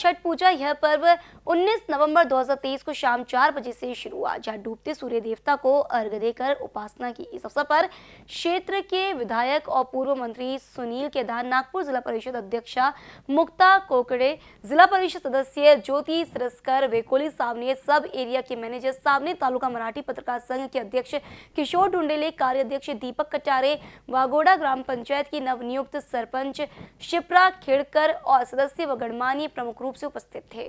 छठ पूजा यह पर्व 19 नवंबर 2023 को शाम चार बजे से शुरू हुआ जहां डूबते सूर्य देवता को अर्घ देकर उपासना की इस अवसर पर क्षेत्र के विधायक और पूर्व मंत्री सुनील केदार नागपुर जिला परिषद अध्यक्षा मुक्ता कोकड़े जिला परिषद सदस्य ज्योति सरस्कर वेकोली सामने सब एरिया के मैनेजर सामने तालुका मराठी पत्रकार संघ के अध्यक्ष किशोर ढूंढेले अध्यक्ष दीपक कटारे वागोड़ा ग्राम पंचायत की नवनियुक्त सरपंच शिप्रा खेड़कर और सदस्य व गणमान्य प्रमुख रूप से उपस्थित थे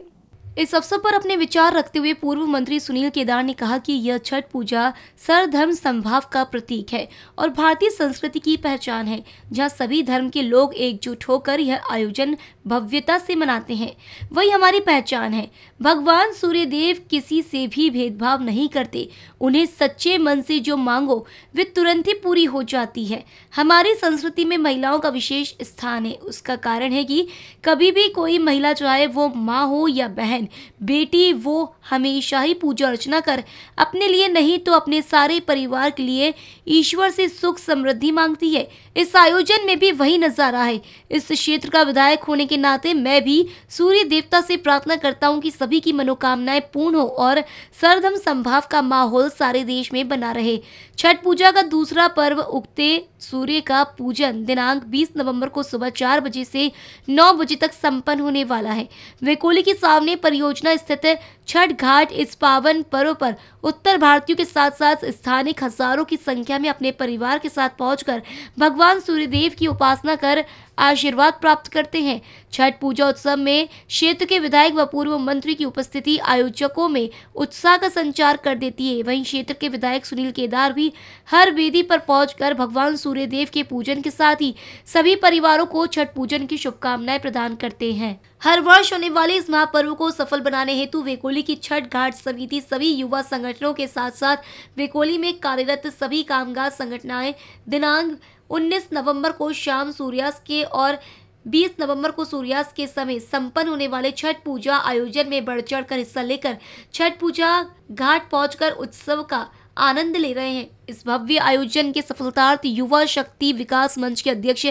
इस अवसर पर अपने विचार रखते हुए पूर्व मंत्री सुनील केदार ने कहा कि यह छठ पूजा सर्वधर्म संभाव का प्रतीक है और भारतीय संस्कृति की पहचान है जहां सभी धर्म के लोग एकजुट होकर यह आयोजन भव्यता से मनाते हैं वही हमारी पहचान है भगवान सूर्य देव किसी से भी भेदभाव नहीं करते उन्हें सच्चे मन से जो मांगो वे तुरंत ही पूरी हो जाती है हमारी संस्कृति में महिलाओं का विशेष स्थान है उसका कारण है कि कभी भी कोई महिला चाहे वो माँ हो या बहन बहन बेटी वो हमेशा ही पूजा अर्चना कर अपने लिए नहीं तो अपने सारे परिवार के लिए ईश्वर से सुख समृद्धि मांगती है इस आयोजन में भी वही नजारा है इस क्षेत्र का विधायक होने के नाते मैं भी सूर्य देवता से प्रार्थना करता हूँ कि सभी की मनोकामनाएं पूर्ण हो और सर्वधम संभाव का माहौल सारे देश में बना रहे छठ पूजा का दूसरा पर्व उगते सूर्य का पूजन दिनांक 20 नवंबर को सुबह चार बजे से नौ बजे तक संपन्न होने वाला है वेकोली के सामने पर परियोजना स्थित छठ घाट इस पावन पर्व पर उत्तर भारतीयों के साथ साथ स्थानिक हजारों की संख्या में अपने परिवार के साथ पहुंचकर भगवान सूर्यदेव की उपासना कर आशीर्वाद प्राप्त करते हैं छठ पूजा उत्सव में क्षेत्र के विधायक व पूर्व मंत्री की उपस्थिति आयोजकों में उत्साह का संचार कर देती है वहीं क्षेत्र के विधायक सुनील केदार भी हर वेदी पर पहुँच भगवान सूर्य देव के पूजन के साथ ही सभी परिवारों को छठ पूजन की शुभकामनाएं प्रदान करते हैं हर वर्ष होने वाले इस महापर्व को सफल बनाने हेतु वेकोली की छठ घाट समिति सभी युवा संगठनों के साथ साथ वेकोली में कार्यरत सभी कामगार संगठनाएं दिनांक 19 नवंबर को शाम सूर्यास्त के और 20 नवंबर को सूर्यास्त के समय संपन्न होने वाले छठ पूजा आयोजन में बढ़ चढ़ कर हिस्सा लेकर छठ पूजा घाट पहुंचकर उत्सव का आनंद ले रहे हैं इस भव्य आयोजन के सफलतार्थ युवा शक्ति विकास मंच के अध्यक्ष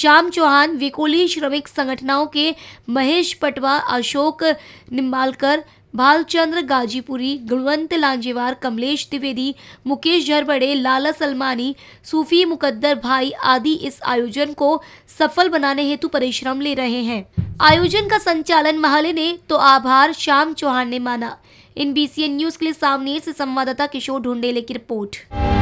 श्याम चौहान विकोली श्रमिक संगठनों के महेश पटवा अशोक निम्बालकर भालचंद्र गाजीपुरी गुणवंत लांजेवार कमलेश द्विवेदी मुकेश झरबड़े लाला सलमानी सूफी मुकद्दर भाई आदि इस आयोजन को सफल बनाने हेतु परिश्रम ले रहे हैं आयोजन का संचालन महाले ने तो आभार श्याम चौहान ने माना इन बीसीएन न्यूज के लिए सामनेर से संवाददाता किशोर ढोंडेले की रिपोर्ट